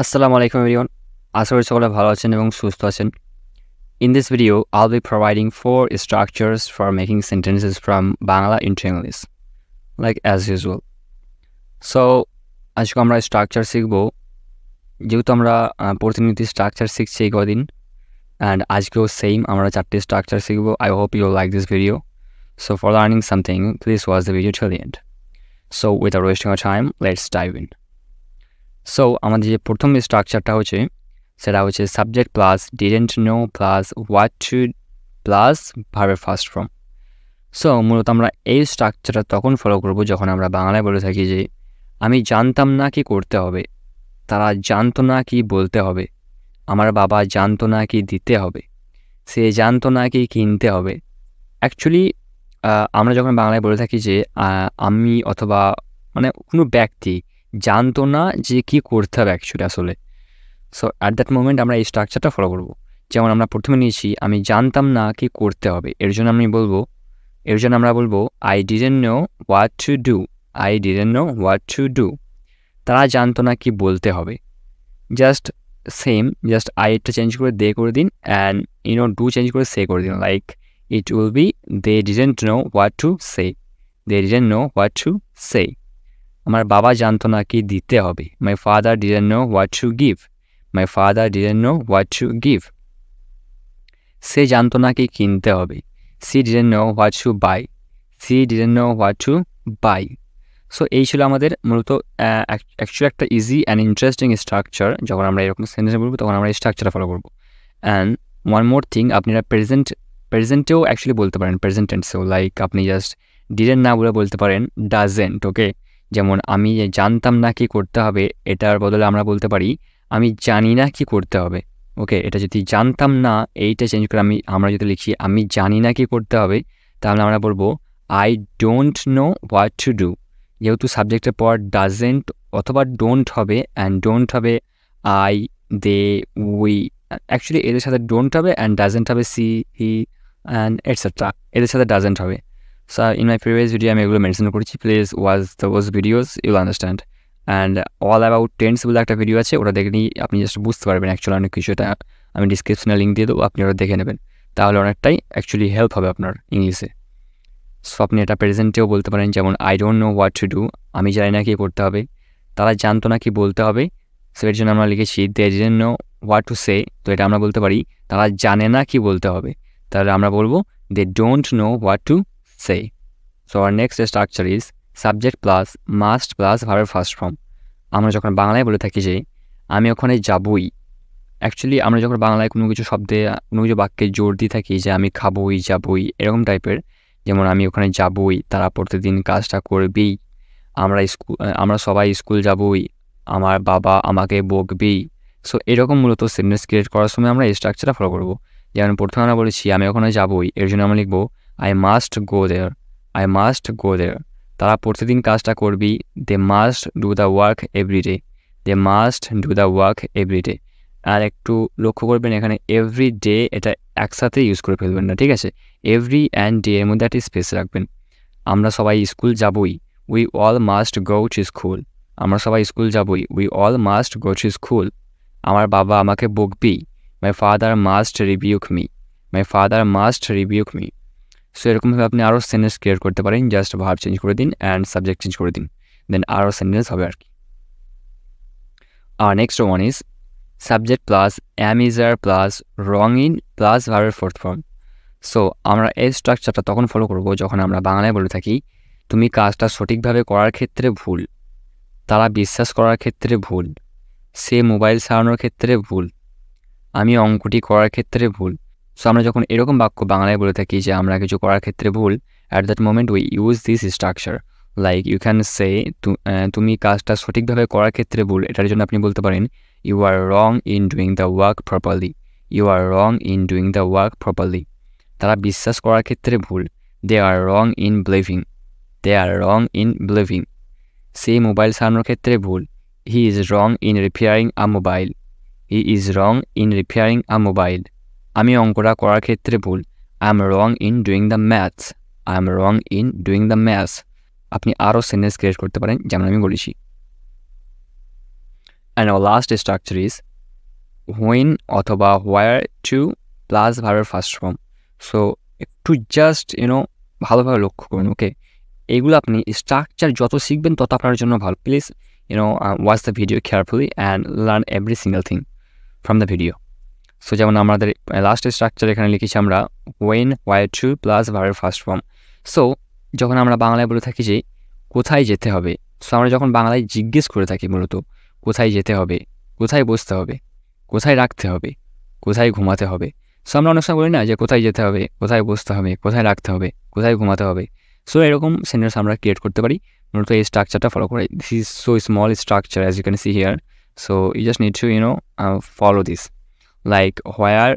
আসসালামু আলাইকুম এভরিওয়ান আশা করি সকলে ভালো আছেন এবং সুস্থ আছেন। In this video, I'll be providing four structures for making sentences from Bangla into English like as usual so আজকে আমরা স্ট্রাকচার শিখব যেহেতু আমরা প্রতিনিধি স্ট্রাকচার শিখছি এই কদিন অ্যান্ড আজকেও সেম আমরা চারটি স্ট্রাকচার শিখব I hope you like this video so for learning something please watch the video to till end so without wasting our time let's dive in so আমাদের যে প্রথম স্ট্রাকচারটা হচ্ছে সেটা হচ্ছে subject plus didn't know plus what to plus verb first form so মূলত আমরা এই স্ট্রাকচারটা তখন ফলো করব যখন আমরা বাংলায় বলে থাকি যে আমি জানতাম না কি করতে হবে তারা জানতো না কি বলতে হবে আমার বাবা জানতো না কি দিতে হবে সে জানতো না কি কিনতে হবে অ্যাকচুয়ালি আমরা যখন বাংলায় বলে থাকি যে আমি অথবা মানে কোনো ব্যক্তি জানতো না যে কি করতে হবে অ্যাকচুয়ালি আসলে সো অ্যাট দ্যাট মোমেন্ট আমরা এই স্ট্রাকচারটা ফলো করবো যেমন আমরা প্রথমে নিয়েছি আমি জানতাম না কি করতে হবে এর জন্য আমি বলবো এর জন্য আমরা বলবো I didn't know what to do I didn't know what to do তারা জানতো না কি বলতে হবে জাস্ট সেম জাস্ট আইটা চেঞ্জ করে দে করে দিন অ্যান্ড ইউনো ডু চেঞ্জ করে সে করে দিন like it will be they didn't know what to say they didn't know what to say আমার বাবা জানতো না কি দিতে হবে my father didn't know what should give my father didn't know what should give সে জানতো না কি কিনতে হবে she didn't know what should buy she didn't know what should buy so এই ছিল আমাদের মূলত অ্যাকচুয়ালি একটা ইজি অ্যান্ড ইন্টারেস্টিং স্ট্রাকচার যখন আমরা এরকম সেন্টেন্স বলবো তখন আমরা এই স্ট্রাকচার ফলো করবো অ্যান্ড ওয়ান মোর থিং আপনারা প্রেজেন্ট প্রেজেন্টেও অ্যাকচুয়ালি বলতে পারেন প্রেজেন্ট লাইক আপনি জাস্ট ডিডেন্ট না বলে বলতে পারেন ডাজেন্ট ওকে যেমন আমি জানতাম না কি করতে হবে এটার বদলে আমরা বলতে পারি আমি জানি না কি করতে হবে ওকে এটা যদি জানতাম না এইটা চেঞ্জ করে আমি আমরা যদি লিখি আমি জানি না কি করতে হবে তাহলে আমরা বলবো I don't know what to do যেহেতু সাবজেক্টের পর ডাজেন্ট অথবা ডোন্ট হবে অ্যান্ড ডোন্ট হবে আই দে উই অ্যাকচুয়ালি এদের সাথে ডোন্ট হবে অ্যান্ড ডাজেন্ট হবে সি হি অ্যান্ড এটসেট্রা এদের সাথে ডাজেন্ট হবে So in my previous video, আমি এগুলো মেনশন করেছি please watch those videos you'll understand and all about tense বলে একটা ভিডিও আছে ওটা দেখে নিয়ে আপনি জাস্ট বুঝতে পারবেন অ্যাকচুয়ালি অনেক কিছু এটা আমি ডিসক্রিপশনে লিঙ্ক দিয়ে দেবো আপনি ওটা দেখে নেবেন তাহলে অনেকটাই অ্যাকচুয়ালি হেল্প হবে আপনার ইংলিশে সো আপনি এটা প্রেজেন্টেও বলতে পারেন যেমন I don't know what to do আমি জানি না কী করতে হবে তারা জানতো না কি বলতে হবে সেটার জন্য আমরা লিখেছি they didn't know what to say তো এটা আমরা বলতে পারি তারা জানে না কি বলতে হবে তাহলে আমরা বলবো they don't know what to say. So our next structure is subject plus must plus verb first form. আমরা যখন বাংলায় বলে থাকি যে আমি ওখানে যাবই অ্যাকচুয়ালি আমরা যখন বাংলায় কোনো কিছু শব্দে কোনো কিছু বাক্যে জোর দিয়ে থাকি যে আমি খাবই যাবই এরকম টাইপের যেমন আমি ওখানে যাবই তারা প্রতিদিন কাজটা করবেই আমরা স্কুল আমরা সবাই স্কুল যাবই আমার বাবা আমাকে বকবেই সো এরকম মূলত সেন্টেন্স ক্রিয়েট করার সময় আমরা এই স্ট্রাকচারটা ফলো করবো যেমন প্রথমে আমরা বলেছি আমি ওখানে যাবই এর জন্য আমরা লিখবো I must go there I must go there তারা প্রতিদিন কাজটা করবি they must do the work everyday they must do the work everyday আর একটু লক্ষ্য করবেন এখানে এভরি ডে এটা একসাথে ইউজ করে ফেলবেন না ঠিক আছে এভরি অ্যান্ড ডে এর মধ্যে একটা স্পেস রাখবেন আমরা সবাই স্কুল যাবই we all must go to school আমরা সবাই স্কুল যাবই we all must go to school আমার বাবা আমাকে বকবি my father must rebuke me my father must rebuke me so এরকমভাবে আপনি আরও সেন্টেন্স ক্রিয়েট করতে পারেন জাস্ট ভাব চেঞ্জ করে দিন অ্যান্ড সাবজেক্ট চেঞ্জ করে দিন দেন আরও সেন্টেন্স হবে আর কি আর next one is subject plus am is are plus wrong in plus ভার্বের ফোর্থ ফর্ম সো আমরা এই স্ট্রাকচারটা তখন ফলো করব যখন আমরা বাংলায় বলে থাকি তুমি কাজটা সঠিকভাবে করার ক্ষেত্রে ভুল তারা বিশ্বাস করার ক্ষেত্রে ভুল সে মোবাইল সারানোর ক্ষেত্রে ভুল আমি অঙ্কটি করার ক্ষেত্রে ভুল সো আমরা যখন এরকম বাক্য বাংলায় বলে থাকি যে আমরা কিছু করার ক্ষেত্রে ভুল at that moment we use this structure like you can say তুমি কাজটা সঠিকভাবে করার ক্ষেত্রে ভুল এটার জন্য আপনি বলতে পারেন you are wrong in doing the work properly you are wrong in doing the work properly তারা বিশ্বাস করার ক্ষেত্রে ভুল they are wrong in believing they are wrong in believing সে মোবাইল সারানোর ক্ষেত্রে ভুল he is wrong in repairing a mobile he is wrong in repairing a mobile আমি অঙ্কটা করার ক্ষেত্রে ভুল I am wrong in doing the maths I am wrong in doing the maths আপনি আরও সেন্টেন্স ক্রিয়েট করতে পারেন যেমন আমি বলেছি and last structure is when অথবা হোয়ার টু প্লাস ভার্বের ফার্স্ট ফর্ম সো একটু জাস্ট ইউনো ভালোভাবে লক্ষ্য করুন ওকে এগুলো আপনি স্ট্রাকচার যত শিখবেন তত আপনার জন্য ভালো please you know watch the video carefully and learn every single thing from the video so যেমন আমাদের লাস্ট স্ট্রাকচার এখানে লিখেছি আমরা ওয়েন ওয়াই টু প্লাস ভারের ফার্স্ট ফর্ম সো যখন আমরা বাংলায় বলে থাকি যে কোথায় যেতে হবে সো আমরা যখন বাংলায় জিজ্ঞেস করে থাকি মূলত কোথায় যেতে হবে কোথায় বসতে হবে কোথায় রাখতে হবে কোথায় ঘুমাতে হবে সো আমরা অনেক সময় বলি না যে কোথায় যেতে হবে কোথায় বসতে হবে কোথায় রাখতে হবে কোথায় ঘুমাতে হবে সো এরকম সেন্টেন্স আমরা ক্রিয়েট করতে পারি মূলত এই স্ট্রাকচারটা ফলো করে this is so small structure as you can see here so you just need to you know follow this like where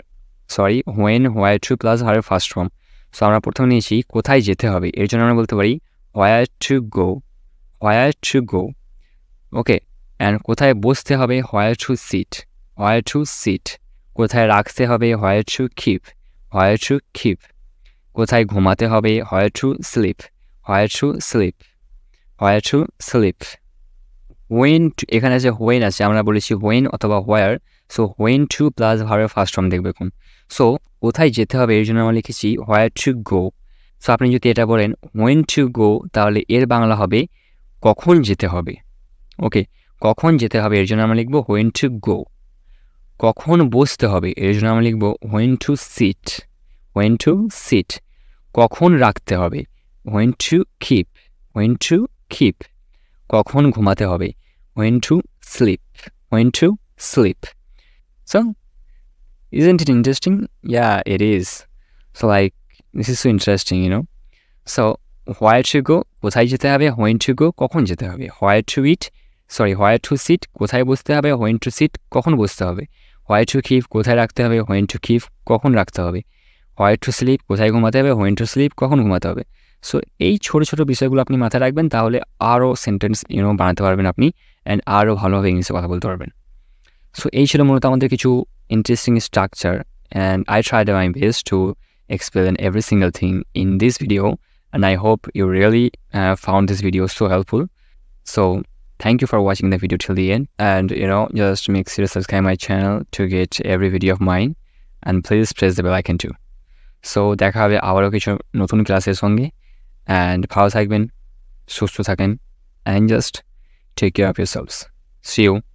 sorry when where to plus verb first form so আমরা প্রথমে নিয়েছি কোথায় যেতে হবে এর জন্য আমরা বলতে পারি where to go where to go okay and কোথায় বসতে হবে where to sit where to sit কোথায় রাখতে হবে হোয়ার টু খিপ হোয়ার টু খিপ কোথায় ঘুমাতে হবে where to sleep where to sleep where to sleep when এখানে যে হোয়েন আছে আমরা বলেছি হোয়েন অথবা where so when to plus verb first form দেখবে কোন সো কোথায় যেতে হবে এর জন্য আমরা লিখেছি হোয়ার টু গো সো আপনি যদি এটা বলেন ওয়েন টু গো তাহলে এর বাংলা হবে কখন যেতে হবে ওকে কখন যেতে হবে এর জন্য আমরা লিখবো হোয়েন টু গো কখন বসতে হবে এর জন্য আমরা লিখবো when to sit when to sit কখন রাখতে হবে when to keep when to keep কখন ঘুমাতে হবে when to sleep when to sleep So, isn't it interesting? Yeah, it is. So, like, this is so interesting, you know? So, where to go, কোথায় যেতে হবে when to go কখন যেতে হবে where to eat sorry where to sit কোথায় বসতে হবে when to sit কখন বসতে হবে হোয়ার টু কিফ কোথায় রাখতে হবে হোয়েন টু কিফ কখন রাখতে হবে হোয়ার টু স্লিপ কোথায় ঘুমাতে হবে হোয়েন টু স্লিপ কখন ঘুমাতে হবে সো এই ছোটো ছোটো বিষয়গুলো আপনি মাথায় রাখবেন তাহলে আরও সেন্টেন্স ইউনো বানাতে পারবেন আপনি অ্যান্ড আরও ভালোভাবে ইংলিশে কথা বলতে পারবেন সো এই ছিল মূলত আমাদের কিছু interesting structure and I tried my best to explain every single thing in this video and I hope you really found this video so helpful so Thank you for watching the video till the end and you know just make sure to subscribe my channel to get every video of mine and please press the bell icon too. So দেখা হবে আবারও কিছু নতুন ক্লাসের সঙ্গে and ভালো থাকবেন সুস্থ থাকেন and just take care of yourselves. See you.